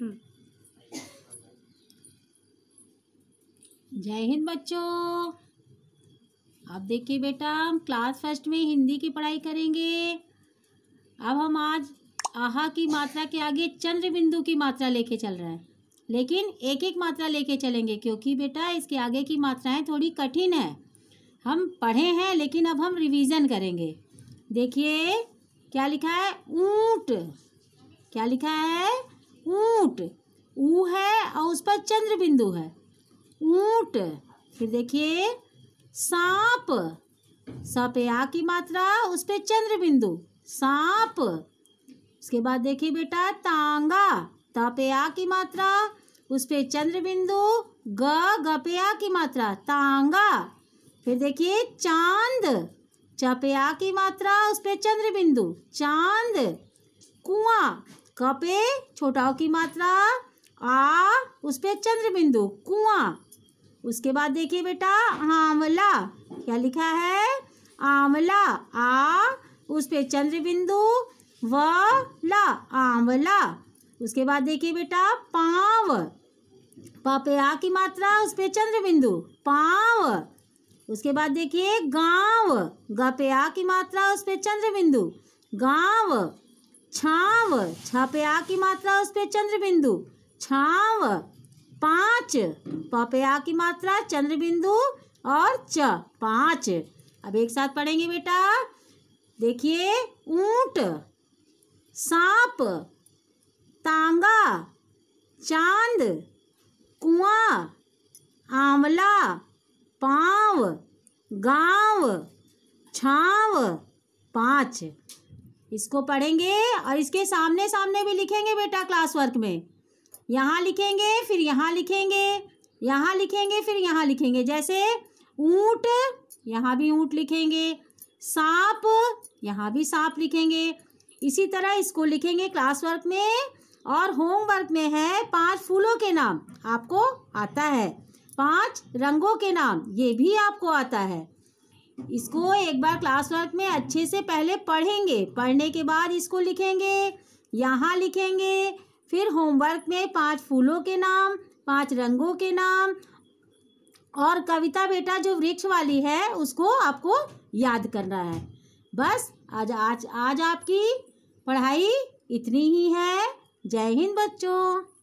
हम्म। जय हिंद बच्चों अब देखिए बेटा हम क्लास फर्स्ट में हिंदी की पढ़ाई करेंगे अब हम आज आहा की मात्रा के आगे चंद्र बिंदु की मात्रा लेके चल रहे हैं लेकिन एक एक मात्रा लेके चलेंगे क्योंकि बेटा इसके आगे की मात्राएं थोड़ी कठिन है हम पढ़े हैं लेकिन अब हम रिवीजन करेंगे देखिए क्या लिखा है ऊट क्या लिखा है ऊट ऊ है और उस पर चंद्र बिंदु है ऊँट फिर देखिए सांप सांप आ की मात्रा उस पर चंद्र बिंदु सांप उसके बाद देखिए बेटा तांगा तापे आ की मात्रा उस पर चंद्र बिंदु ग गपे आ की मात्रा तांगा फिर देखिए चांद चपे आ की मात्रा उस पर चंद्र बिंदु चांद कुआ क पे छोटाओं की मात्रा आ उस पे चंद्र बिंदु कुआ उसके बाद देखिए बेटा आंवला क्या लिखा है आंवला आ उस पे चंद्र बिंदु व ला आंवला उसके बाद देखिए बेटा पाव पा पे आ की मात्रा उस पे चंद्र बिंदु पाव उसके बाद देखिए गांव ग पे आ की मात्रा उस पे चंद्र बिंदु गांव छाव छा पे आ की मात्रा उस पे चंद्र बिंदु छाव पाँच प आ की मात्रा चंद्र बिंदु और च पाँच अब एक साथ पढ़ेंगे बेटा देखिए ऊंट सांप तांगा चांद कुआ आंवला पाँव गाँव छाँव पाँच इसको पढ़ेंगे और इसके सामने सामने भी लिखेंगे बेटा क्लास वर्क में यहाँ लिखेंगे फिर यहाँ लिखेंगे यहाँ लिखेंगे फिर यहाँ लिखेंगे जैसे ऊँट यहाँ भी ऊँट लिखेंगे सांप यहाँ भी सांप लिखेंगे इसी तरह इसको लिखेंगे क्लास वर्क में और होमवर्क में है पांच फूलों के नाम आपको आता है पांच रंगों के नाम ये भी आपको आता है इसको एक बार क्लास वर्क में अच्छे से पहले पढ़ेंगे पढ़ने के बाद इसको लिखेंगे यहाँ लिखेंगे फिर होमवर्क में पांच फूलों के नाम पांच रंगों के नाम और कविता बेटा जो वृक्ष वाली है उसको आपको याद करना है बस आज आज आज आपकी पढ़ाई इतनी ही है जय हिंद बच्चों